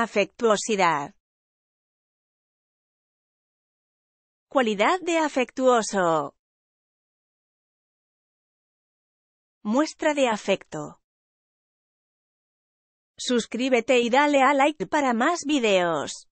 Afectuosidad. Cualidad de afectuoso. Muestra de afecto. Suscríbete y dale a like para más videos.